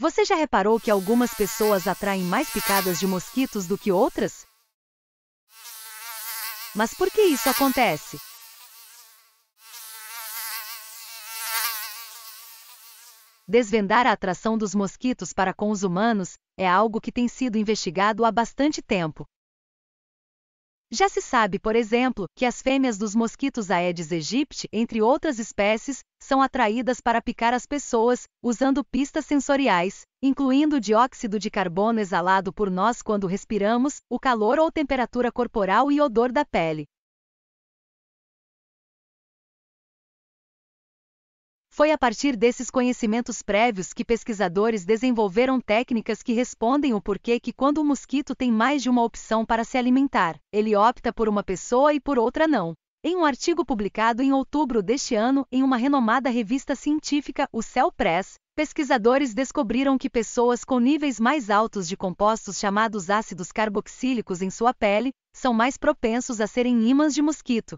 Você já reparou que algumas pessoas atraem mais picadas de mosquitos do que outras? Mas por que isso acontece? Desvendar a atração dos mosquitos para com os humanos é algo que tem sido investigado há bastante tempo. Já se sabe, por exemplo, que as fêmeas dos mosquitos Aedes aegypti, entre outras espécies, são atraídas para picar as pessoas, usando pistas sensoriais, incluindo o dióxido de carbono exalado por nós quando respiramos, o calor ou temperatura corporal e odor da pele. Foi a partir desses conhecimentos prévios que pesquisadores desenvolveram técnicas que respondem o porquê que quando o mosquito tem mais de uma opção para se alimentar, ele opta por uma pessoa e por outra não. Em um artigo publicado em outubro deste ano em uma renomada revista científica, o Cell Press, pesquisadores descobriram que pessoas com níveis mais altos de compostos chamados ácidos carboxílicos em sua pele são mais propensos a serem imãs de mosquito,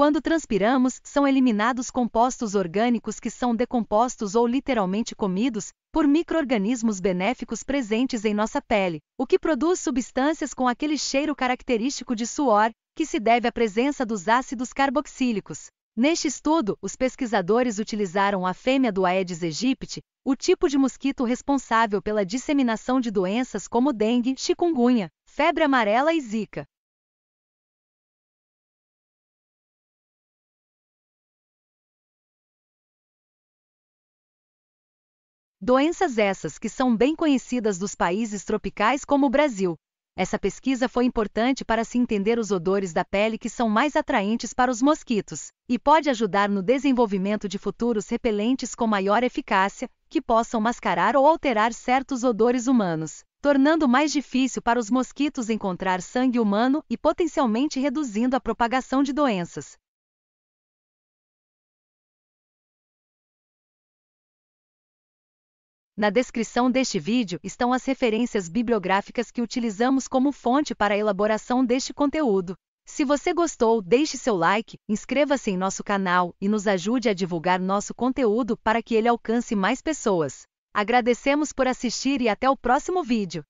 Quando transpiramos, são eliminados compostos orgânicos que são decompostos ou literalmente comidos por microorganismos benéficos presentes em nossa pele, o que produz substâncias com aquele cheiro característico de suor, que se deve à presença dos ácidos carboxílicos. Neste estudo, os pesquisadores utilizaram a fêmea do Aedes aegypti, o tipo de mosquito responsável pela disseminação de doenças como dengue, chikungunya, febre amarela e zika. Doenças essas que são bem conhecidas dos países tropicais como o Brasil. Essa pesquisa foi importante para se entender os odores da pele que são mais atraentes para os mosquitos, e pode ajudar no desenvolvimento de futuros repelentes com maior eficácia, que possam mascarar ou alterar certos odores humanos, tornando mais difícil para os mosquitos encontrar sangue humano e potencialmente reduzindo a propagação de doenças. Na descrição deste vídeo estão as referências bibliográficas que utilizamos como fonte para a elaboração deste conteúdo. Se você gostou, deixe seu like, inscreva-se em nosso canal e nos ajude a divulgar nosso conteúdo para que ele alcance mais pessoas. Agradecemos por assistir e até o próximo vídeo.